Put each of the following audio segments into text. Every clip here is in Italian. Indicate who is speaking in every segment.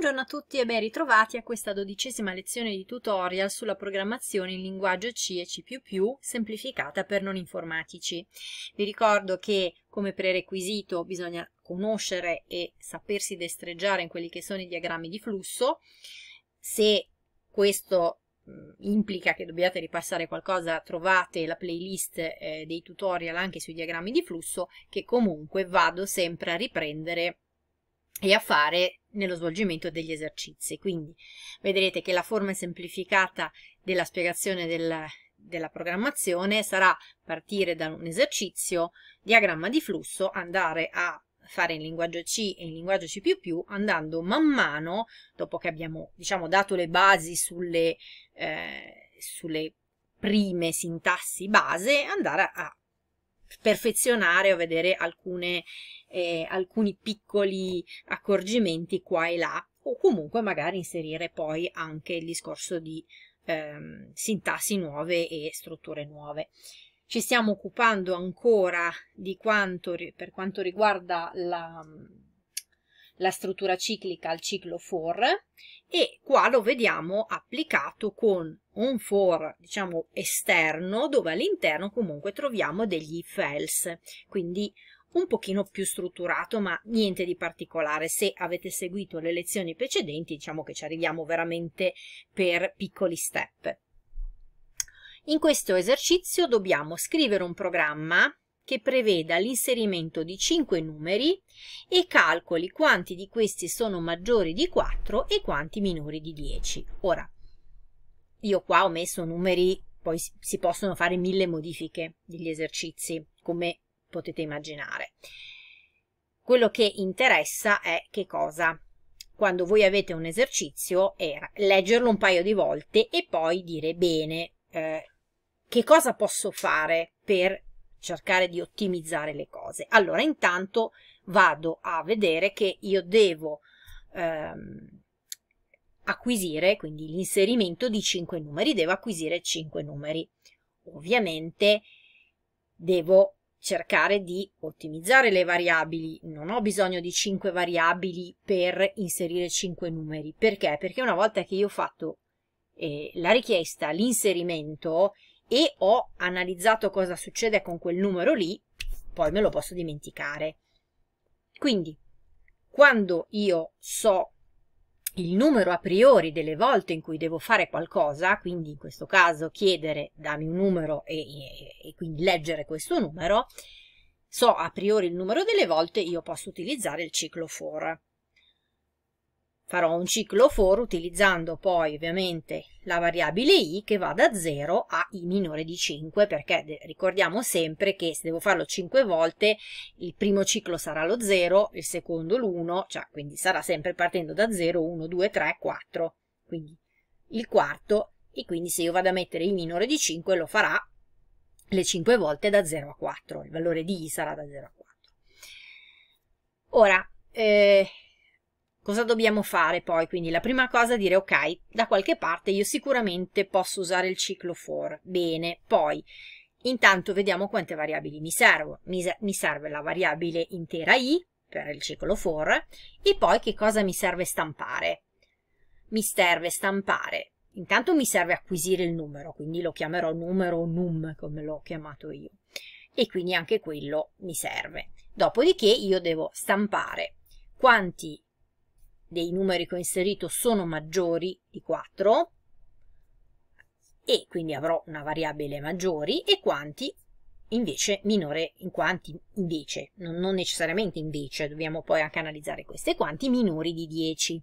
Speaker 1: Buongiorno a tutti e ben ritrovati a questa dodicesima lezione di tutorial sulla programmazione in linguaggio C e C++ semplificata per non informatici. Vi ricordo che come prerequisito bisogna conoscere e sapersi destreggiare in quelli che sono i diagrammi di flusso. Se questo mm, implica che dobbiate ripassare qualcosa, trovate la playlist eh, dei tutorial anche sui diagrammi di flusso che comunque vado sempre a riprendere e a fare nello svolgimento degli esercizi. Quindi vedrete che la forma semplificata della spiegazione del, della programmazione sarà partire da un esercizio, diagramma di flusso, andare a fare in linguaggio C e in linguaggio C++, andando man mano, dopo che abbiamo diciamo, dato le basi sulle, eh, sulle prime sintassi base, andare a perfezionare o vedere alcune, eh, alcuni piccoli accorgimenti qua e là o comunque magari inserire poi anche il discorso di ehm, sintassi nuove e strutture nuove. Ci stiamo occupando ancora di quanto, per quanto riguarda la, la struttura ciclica al ciclo for e qua lo vediamo applicato con un for diciamo esterno dove all'interno comunque troviamo degli if else quindi un pochino più strutturato ma niente di particolare se avete seguito le lezioni precedenti diciamo che ci arriviamo veramente per piccoli step in questo esercizio dobbiamo scrivere un programma che preveda l'inserimento di 5 numeri e calcoli quanti di questi sono maggiori di 4 e quanti minori di 10. Ora, io qua ho messo numeri, poi si possono fare mille modifiche degli esercizi, come potete immaginare. Quello che interessa è che cosa? Quando voi avete un esercizio, è leggerlo un paio di volte e poi dire bene, eh, che cosa posso fare per cercare di ottimizzare le cose. Allora, intanto vado a vedere che io devo ehm, acquisire, quindi l'inserimento di 5 numeri, devo acquisire 5 numeri. Ovviamente devo cercare di ottimizzare le variabili, non ho bisogno di 5 variabili per inserire 5 numeri, perché? Perché una volta che io ho fatto eh, la richiesta, l'inserimento, e ho analizzato cosa succede con quel numero lì, poi me lo posso dimenticare. Quindi, quando io so il numero a priori delle volte in cui devo fare qualcosa, quindi in questo caso chiedere dammi un numero e, e, e, quindi leggere questo numero, so a priori il numero delle volte, io posso utilizzare il ciclo for farò un ciclo for utilizzando poi ovviamente la variabile i che va da 0 a i minore di 5 perché ricordiamo sempre che se devo farlo 5 volte il primo ciclo sarà lo 0, il secondo l'1, cioè quindi sarà sempre partendo da 0, 1, 2, 3, 4, quindi il quarto e quindi se io vado a mettere i minore di 5 lo farà le 5 volte da 0 a 4, il valore di i sarà da 0 a 4. Ora, eh, Cosa dobbiamo fare poi? Quindi la prima cosa è dire ok, da qualche parte io sicuramente posso usare il ciclo for. Bene, poi intanto vediamo quante variabili mi servono. Mi, mi serve la variabile intera i per il ciclo for e poi che cosa mi serve stampare? Mi serve stampare. Intanto mi serve acquisire il numero, quindi lo chiamerò numero num come l'ho chiamato io. E quindi anche quello mi serve. Dopodiché io devo stampare quanti dei numeri che ho inserito sono maggiori di 4 e quindi avrò una variabile maggiori e quanti invece minore in quanti invece, non, non necessariamente invece, dobbiamo poi anche analizzare queste, quanti minori di 10.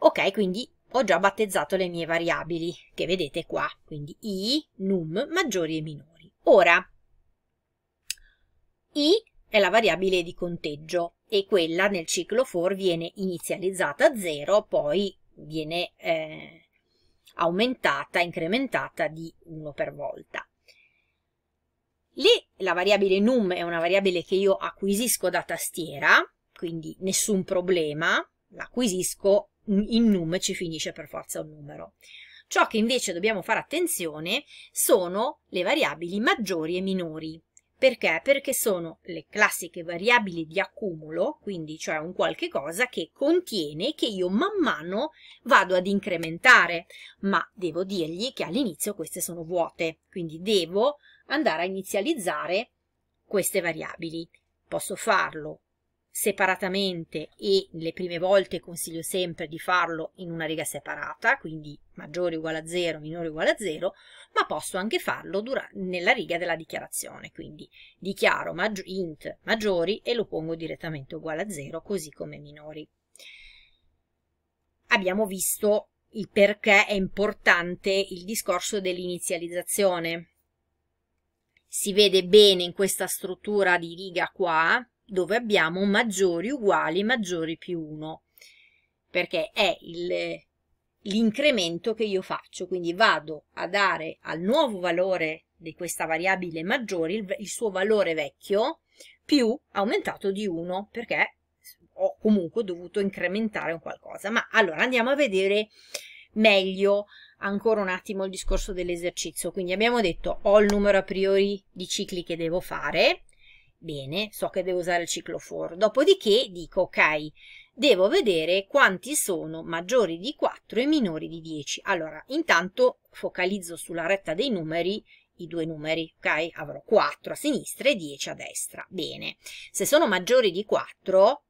Speaker 1: Ok, quindi ho già battezzato le mie variabili che vedete qua, quindi i, num, maggiori e minori. Ora, i è la variabile di conteggio, e quella nel ciclo for viene inizializzata a 0, poi viene eh, aumentata, incrementata di 1 per volta. Lì la variabile num è una variabile che io acquisisco da tastiera, quindi nessun problema, l'acquisisco, in num ci finisce per forza un numero. Ciò che invece dobbiamo fare attenzione sono le variabili maggiori e minori. Perché? Perché sono le classiche variabili di accumulo, quindi cioè un qualche cosa che contiene che io man mano vado ad incrementare, ma devo dirgli che all'inizio queste sono vuote, quindi devo andare a inizializzare queste variabili. Posso farlo separatamente e le prime volte consiglio sempre di farlo in una riga separata, quindi maggiore uguale a 0, minore uguale a 0, ma posso anche farlo nella riga della dichiarazione, quindi dichiaro maggi int maggiori e lo pongo direttamente uguale a 0, così come minori. Abbiamo visto il perché è importante il discorso dell'inizializzazione. Si vede bene in questa struttura di riga qua, dove abbiamo maggiori uguali maggiori più 1, perché è l'incremento che io faccio, quindi vado a dare al nuovo valore di questa variabile maggiore il, il suo valore vecchio più aumentato di 1, perché ho comunque dovuto incrementare un qualcosa. Ma allora andiamo a vedere meglio ancora un attimo il discorso dell'esercizio. Quindi abbiamo detto ho il numero a priori di cicli che devo fare, Bene, so che devo usare il cicloforo. Dopodiché dico, ok, devo vedere quanti sono maggiori di 4 e minori di 10. Allora, intanto focalizzo sulla retta dei numeri i due numeri, ok? Avrò 4 a sinistra e 10 a destra. Bene, se sono maggiori di 4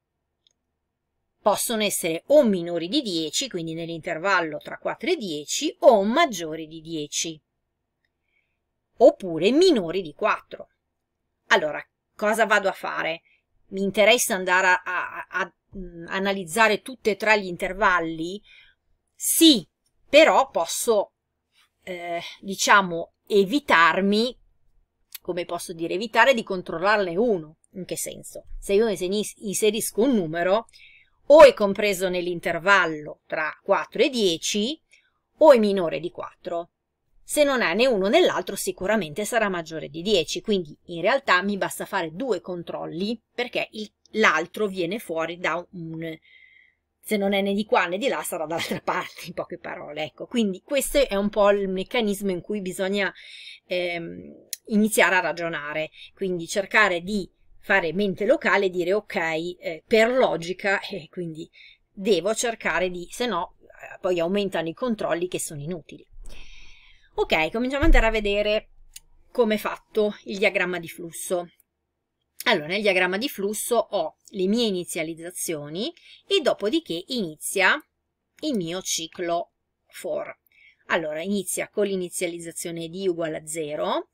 Speaker 1: possono essere o minori di 10, quindi nell'intervallo tra 4 e 10, o maggiori di 10, oppure minori di 4. Allora, cosa vado a fare? Mi interessa andare a, a, a mh, mm, analizzare tutte e tre gli intervalli? Sì, però posso, eh, diciamo, evitarmi, come posso dire, evitare di controllarne uno. In che senso? Se io inserisco un numero, o è compreso nell'intervallo tra 4 e 10, o è minore di 4. Se non è né uno né l'altro sicuramente sarà maggiore di 10, quindi in realtà mi basta fare due controlli perché l'altro viene fuori da un... se non è né di qua né di là sarà dall'altra parte, in poche parole. Ecco, quindi questo è un po' il meccanismo in cui bisogna ehm, iniziare a ragionare, quindi cercare di fare mente locale e dire ok, eh, per logica, eh, quindi devo cercare di, se no eh, poi aumentano i controlli che sono inutili. Ok, cominciamo ad andare a vedere come è fatto il diagramma di flusso. Allora, nel diagramma di flusso ho le mie inizializzazioni e dopodiché inizia il mio ciclo for. Allora, inizia con l'inizializzazione di uguale a 0,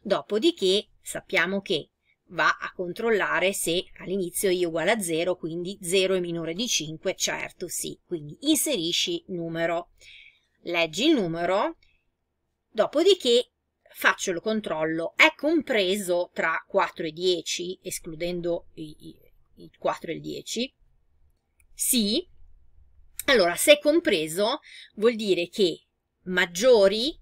Speaker 1: dopodiché sappiamo che va a controllare se all'inizio i uguale a 0, quindi 0 è minore di 5, certo sì, quindi inserisci numero, leggi il numero Dopodiché faccio il controllo, è compreso tra 4 e 10, escludendo il 4 e il 10? Sì. Allora, se è compreso vuol dire che maggiori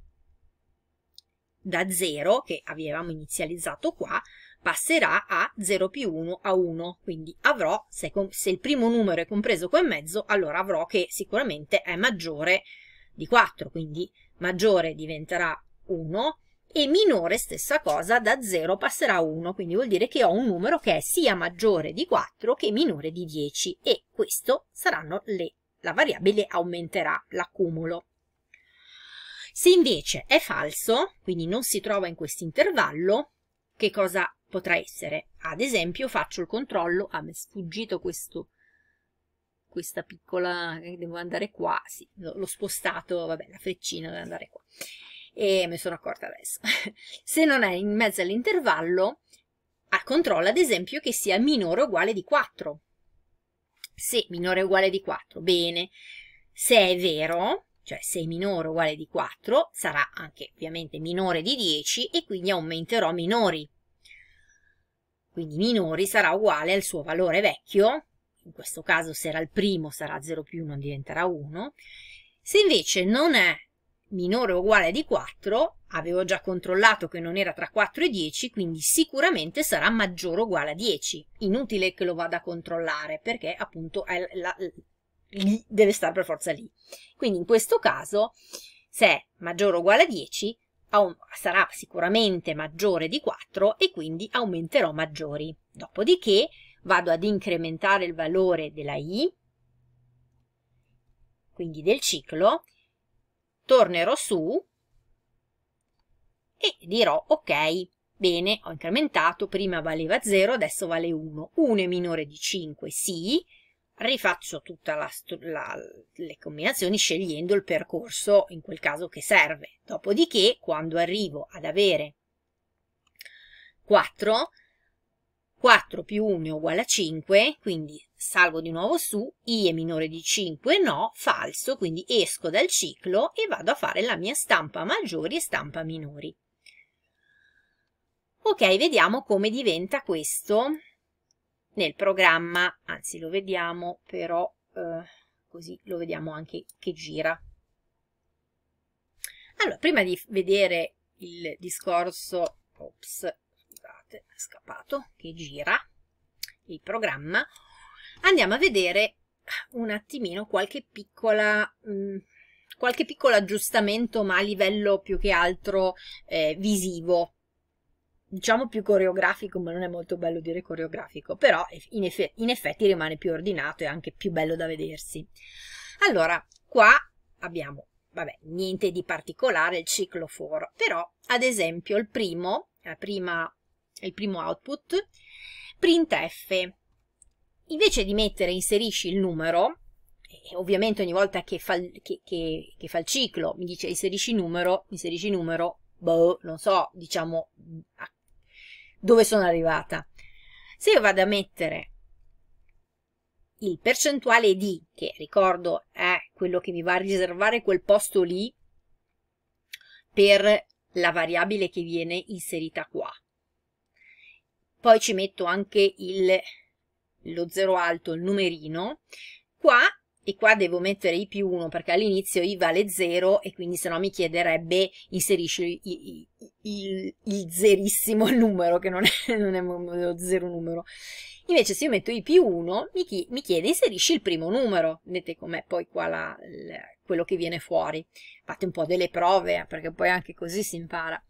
Speaker 1: da 0, che avevamo inizializzato qua, passerà a 0 più 1 a 1, quindi avrò, se, se, il primo numero è compreso con mezzo, allora avrò che sicuramente è maggiore di 4, quindi maggiore diventerà 1 e minore stessa cosa da 0 passerà a 1 quindi vuol dire che ho un numero che è sia maggiore di 4 che minore di 10 e questo saranno le la variabile aumenterà l'accumulo se invece è falso quindi non si trova in questo intervallo che cosa potrà essere ad esempio faccio il controllo ah mi è sfuggito questo questa piccola, eh, devo andare qua, sì, l'ho spostato, vabbè, la freccina deve andare qua. E me sono accorta adesso. Se non è in mezzo all'intervallo, controlla ad esempio che sia minore o uguale di 4. Se minore o uguale di 4, bene. Se è vero, cioè se è minore o uguale di 4, sarà anche ovviamente minore di 10 e quindi aumenterò minori. Quindi minori sarà uguale al suo valore vecchio, in questo caso se era il primo sarà 0 più 1 diventerà 1, se invece non è minore o uguale di 4, avevo già controllato che non era tra 4 e 10, quindi sicuramente sarà maggiore o uguale a 10. Inutile che lo vada a controllare perché appunto è la, lì deve stare per forza lì. Quindi in questo caso, se è maggiore o uguale a 10, sarà sicuramente maggiore di 4 e quindi aumenterò maggiori. Dopodiché vado ad incrementare il valore della i, quindi del ciclo, tornerò su e dirò ok, bene, ho incrementato, prima valeva 0, adesso vale 1, 1 è minore di 5, sì, rifaccio tutte le combinazioni scegliendo il percorso in quel caso che serve. Dopodiché, quando arrivo ad avere 4, 4 più 1 è uguale a 5, quindi salgo di nuovo su, i è minore di 5, no, falso, quindi esco dal ciclo e vado a fare la mia stampa maggiori e stampa minori. Ok, vediamo come diventa questo nel programma, anzi lo vediamo però eh, così lo vediamo anche che gira. Allora, prima di vedere il discorso, ops, scusate, è scappato, che gira il programma, andiamo a vedere un attimino qualche piccola... Mh, mm, qualche piccolo aggiustamento ma a livello più che altro eh, visivo diciamo più coreografico, ma non è molto bello dire coreografico, però in, eff in, effetti rimane più ordinato e anche più bello da vedersi. Allora, qua abbiamo, vabbè, niente di particolare il ciclo foro, però ad esempio il primo, la prima è il primo output, printf. Invece di mettere inserisci il numero, ovviamente ogni volta che fa, che, che, che fa, il ciclo mi dice inserisci numero, inserisci numero, boh, non so, diciamo dove sono arrivata. Se io vado a mettere il percentuale di, che ricordo è quello che mi va a riservare quel posto lì per la variabile che viene inserita qua, poi ci metto anche il, lo zero alto, il numerino, qua e qua devo mettere i più 1 perché all'inizio i vale 0 e quindi se no mi chiederebbe inserisci il, il, il zerissimo numero che non è, non è lo zero numero invece se io metto i più 1 mi, chiede inserisci il primo numero vedete com'è poi qua la, la, quello che viene fuori fate un po' delle prove eh, perché poi anche così si impara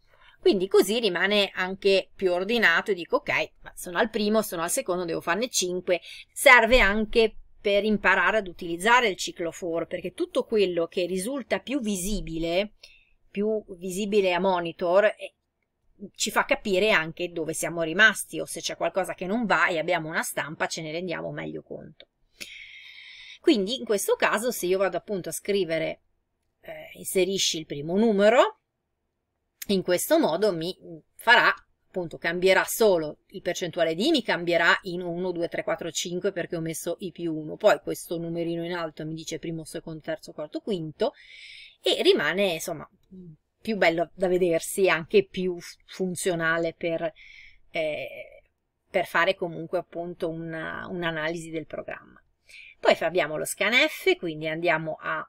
Speaker 1: quindi così rimane anche più ordinato e dico ok, sono al primo, sono al secondo, devo farne 5. Serve anche per imparare ad utilizzare il ciclo ciclofor, perché tutto quello che risulta più visibile, più visibile a monitor, eh, ci fa capire anche dove siamo rimasti o se c'è qualcosa che non va e abbiamo una stampa ce ne rendiamo meglio conto. Quindi in questo caso se io vado appunto a scrivere eh, inserisci il primo numero in questo modo mi farà appunto cambierà solo il percentuale di mi cambierà in 1, 2, 3, 4, 5 perché ho messo i più 1 poi questo numerino in alto mi dice primo, secondo, terzo, quarto, quinto e rimane insomma più bello da vedersi anche più funzionale per, eh, per fare comunque appunto un'analisi del programma poi abbiamo lo scan F quindi andiamo a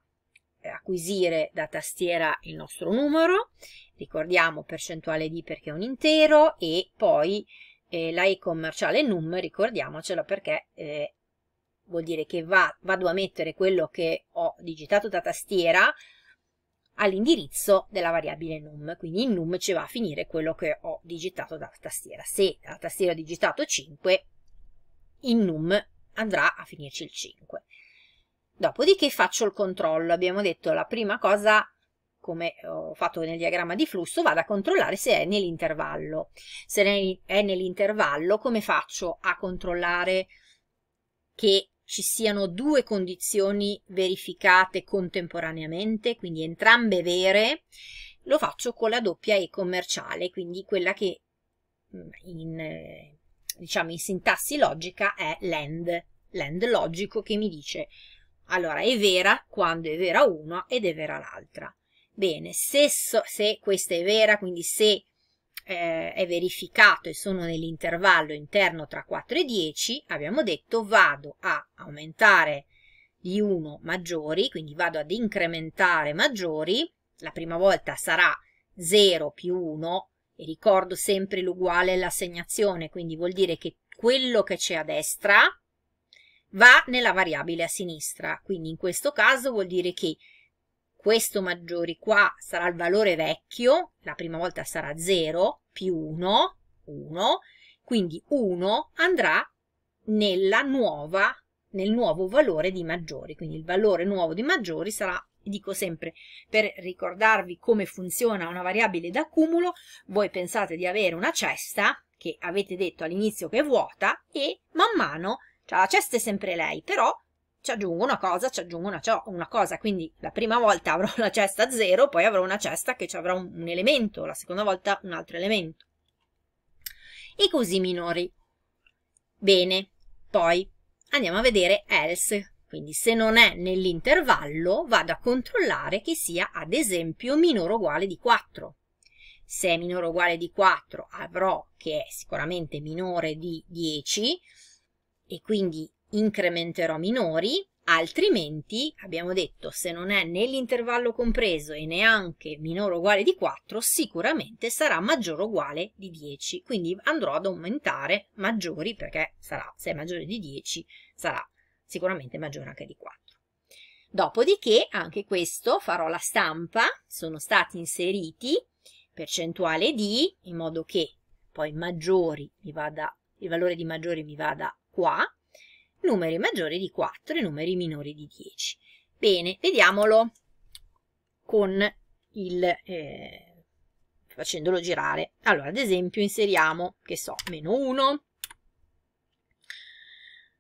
Speaker 1: eh, acquisire da tastiera il nostro numero, ricordiamo percentuale di perché è un intero e poi eh, la E commerciale num, ricordiamocelo perché eh, vuol dire che va, vado a mettere quello che ho digitato da tastiera all'indirizzo della variabile num, quindi in num ci va a finire quello che ho digitato da tastiera. Se la tastiera ho digitato 5, in num andrà a finirci il 5. Dopodiché faccio il controllo, abbiamo detto la prima cosa come ho fatto nel diagramma di flusso, vado a controllare se è nell'intervallo. Se è nell'intervallo, come faccio a controllare che ci siano due condizioni verificate contemporaneamente, quindi entrambe vere? Lo faccio con la doppia E commerciale, quindi quella che mm, in, diciamo, in sintassi logica è l'end, l'end logico che mi dice allora è vera quando è vera una ed è vera l'altra. Bene, se, so, se, questa è vera, quindi se eh, è verificato e sono nell'intervallo interno tra 4 e 10, abbiamo detto vado a aumentare gli 1 maggiori, quindi vado ad incrementare maggiori, la prima volta sarà 0 più 1 e ricordo sempre l'uguale all'assegnazione, quindi vuol dire che quello che c'è a destra va nella variabile a sinistra, quindi in questo caso vuol dire che questo maggiore qua sarà il valore vecchio, la prima volta sarà 0 più 1, 1, quindi 1 andrà nuova, nel nuovo valore di maggiori, quindi il valore nuovo di maggiori sarà, dico sempre, per ricordarvi come funziona una variabile d'accumulo, voi pensate di avere una cesta che avete detto all'inizio che è vuota e man mano cioè la cesta è sempre lei, però ci aggiungo una cosa, ci aggiungo una, una, cosa, quindi la prima volta avrò la cesta 0, poi avrò una cesta che ci avrà un, un elemento, la seconda volta un altro elemento. E così minori. Bene, poi andiamo a vedere else, quindi se non è nell'intervallo vado a controllare che sia ad esempio minore o uguale di 4. Se è minore o uguale di 4 avrò che è sicuramente minore di 10, e quindi incrementerò minori, altrimenti abbiamo detto se non è nell'intervallo compreso e neanche minore o uguale di 4 sicuramente sarà maggiore o uguale di 10 quindi andrò ad aumentare maggiori perché sarà, se è maggiore di 10 sarà sicuramente maggiore anche di 4 dopodiché anche questo farò la stampa sono stati inseriti percentuale di in modo che poi maggiori mi vada il valore di maggiori mi vada qua, numeri maggiori di 4 e numeri minori di 10. Bene, vediamolo con il, eh, facendolo girare. Allora, ad esempio, inseriamo, che so, meno 1,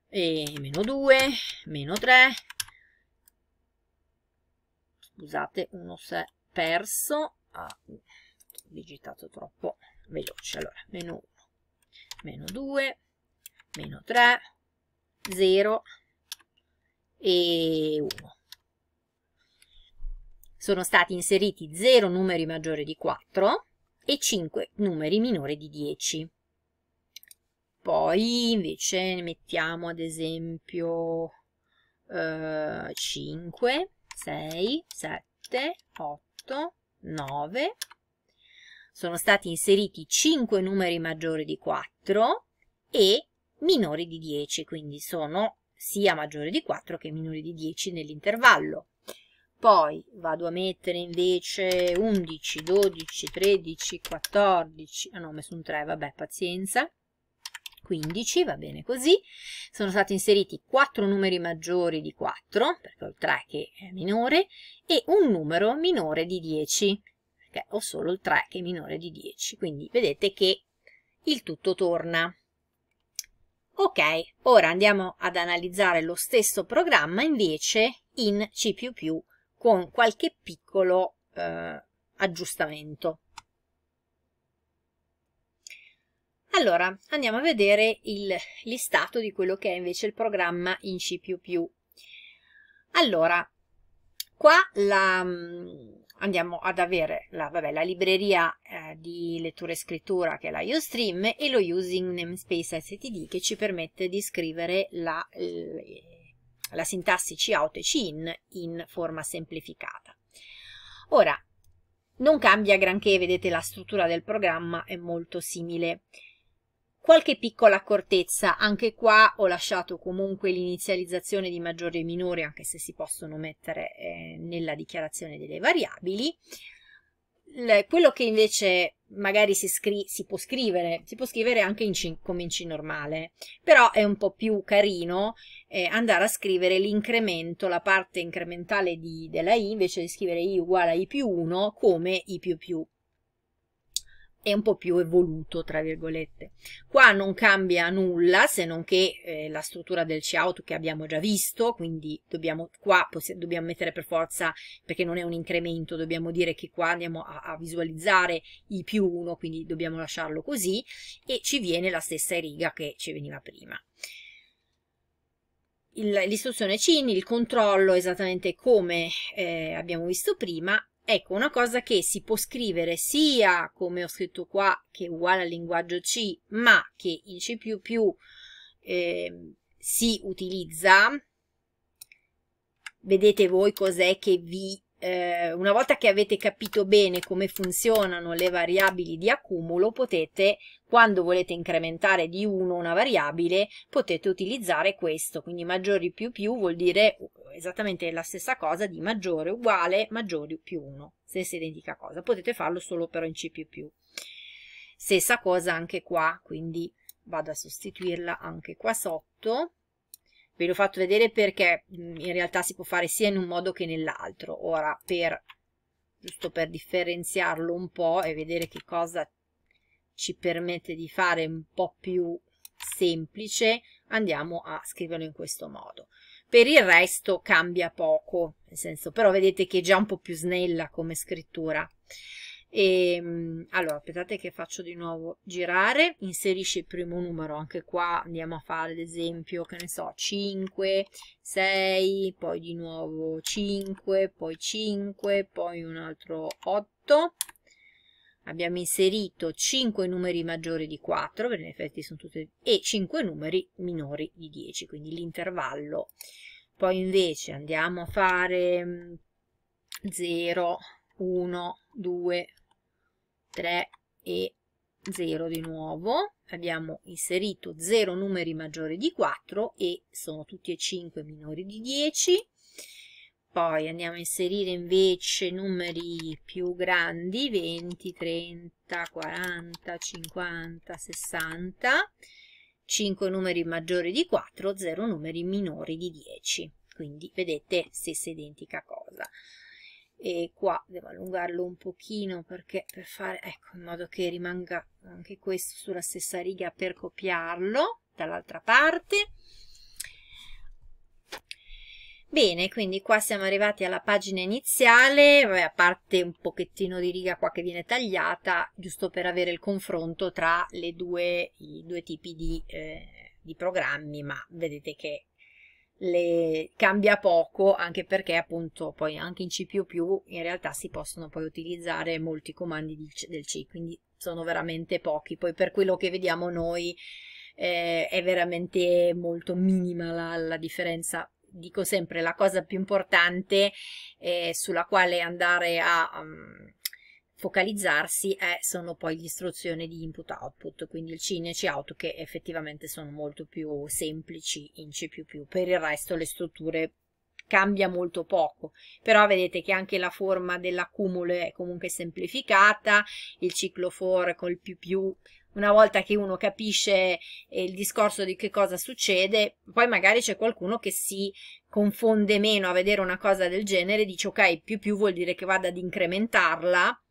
Speaker 1: e meno 2, meno 3, scusate, uno si è perso, ah, ho digitato troppo veloce, allora, meno 1, meno 2, meno 3, 0 e 1. Sono stati inseriti 0 numeri maggiori di 4 e 5 numeri minori di 10. Poi invece mettiamo ad esempio eh, 5, 6, 7, 8, 9. Sono stati inseriti 5 numeri maggiori di 4 e minori di 10, quindi sono sia maggiori di 4 che minori di 10 nell'intervallo. Poi vado a mettere invece 11, 12, 13, 14, ah no, ho messo un 3, vabbè, pazienza. 15, va bene così, sono stati inseriti 4 numeri maggiori di 4, perché ho il 3 che è minore, e un numero minore di 10, perché ho solo il 3 che è minore di 10, quindi vedete che il tutto torna. Ok, ora andiamo ad analizzare lo stesso programma invece in C++ con qualche piccolo eh, aggiustamento. Allora, andiamo a vedere il listato di quello che è invece il programma in C++. Allora, qua la, mm, andiamo ad avere la, vabbè, la libreria eh, di lettura e scrittura che è la Ustream e lo Using Namespace STD che ci permette di scrivere la, la sintassi C out e C in in forma semplificata. Ora, non cambia granché, vedete la struttura del programma è molto simile. Qualche piccola accortezza, anche qua ho lasciato comunque l'inizializzazione di maggiore e minore, anche se si possono mettere eh, nella dichiarazione delle variabili. Le, quello che invece magari si, si, può scrivere, si può scrivere anche in C, come in C normale, però è un po' più carino eh, andare a scrivere l'incremento, la parte incrementale di, della I, invece di scrivere I uguale a I più 1, come I più più è un po' più evoluto, tra virgolette. Qua non cambia nulla, se non che eh, la struttura del Ciaut che abbiamo già visto, quindi dobbiamo, qua dobbiamo mettere per forza, perché non è un incremento, dobbiamo dire che qua andiamo a, a visualizzare i più 1, quindi dobbiamo lasciarlo così, e ci viene la stessa riga che ci veniva prima l'istruzione CIN, il controllo esattamente come eh, abbiamo visto prima Ecco, una cosa che si può scrivere sia come ho scritto qua, che è uguale al linguaggio C, ma che in C++ eh, si utilizza. Vedete voi cos'è che vi eh, una volta che avete capito bene come funzionano le variabili di accumulo, potete, quando volete incrementare di 1 una variabile, potete utilizzare questo. Quindi maggiori più più vuol dire esattamente la stessa cosa di maggiore uguale maggiori più 1, stessa identica cosa. Potete farlo solo però in C++. Stessa cosa anche qua, quindi vado a sostituirla anche qua sotto ve l'ho fatto vedere perché mm, in realtà si può fare sia in un modo che nell'altro ora per giusto per differenziarlo un po' e vedere che cosa ci permette di fare un po' più semplice andiamo a scriverlo in questo modo per il resto cambia poco nel senso però vedete che è già un po' più snella come scrittura e, ehm, allora, aspettate che faccio di nuovo girare, inserisci il primo numero, anche qua andiamo a fare ad esempio, che ne so, 5, 6, poi di nuovo 5, poi 5, poi un altro 8. Abbiamo inserito 5 numeri maggiori di 4, perché in effetti sono tutti, e 5 numeri minori di 10, quindi l'intervallo. Poi invece andiamo a fare 0, 1, 2, 3 e 0 di nuovo, abbiamo inserito 0 numeri maggiori di 4 e sono tutti e 5 minori di 10, poi andiamo a inserire invece numeri più grandi, 20, 30, 40, 50, 60, 5 numeri maggiori di 4, 0 numeri minori di 10, quindi vedete stessa identica cosa e qua devo allungarlo un pochino perché per fare ecco in modo che rimanga anche questo sulla stessa riga per copiarlo dall'altra parte Bene, quindi qua siamo arrivati alla pagina iniziale, a parte un pochettino di riga qua che viene tagliata, giusto per avere il confronto tra due, i due tipi di, eh, di programmi, ma vedete che le cambia poco anche perché appunto poi anche in C++ in realtà si possono poi utilizzare molti comandi di, del C quindi sono veramente pochi poi per quello che vediamo noi eh, è veramente molto minima la, la, differenza dico sempre la cosa più importante eh, sulla quale andare a um, focalizzarsi è, sono poi l'istruzione di input-output, quindi il C in e C-out che effettivamente sono molto più semplici in C++, per il resto le strutture cambia molto poco, però vedete che anche la forma dell'accumulo è comunque semplificata, il ciclo for col più più, una volta che uno capisce eh, il discorso di che cosa succede, poi magari c'è qualcuno che si confonde meno a vedere una cosa del genere, dice ok più più vuol dire che vado ad incrementarla,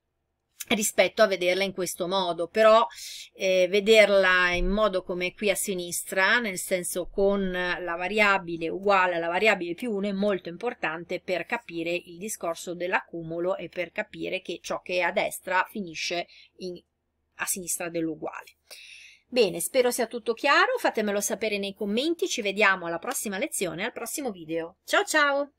Speaker 1: rispetto a vederla in questo modo, però eh, vederla in modo come qui a sinistra, nel senso con la variabile uguale alla variabile più 1 è molto importante per capire il discorso dell'accumulo e per capire che ciò che è a destra finisce in, a sinistra dell'uguale. Bene, spero sia tutto chiaro, fatemelo sapere nei commenti, ci vediamo alla prossima lezione, al prossimo video. Ciao ciao!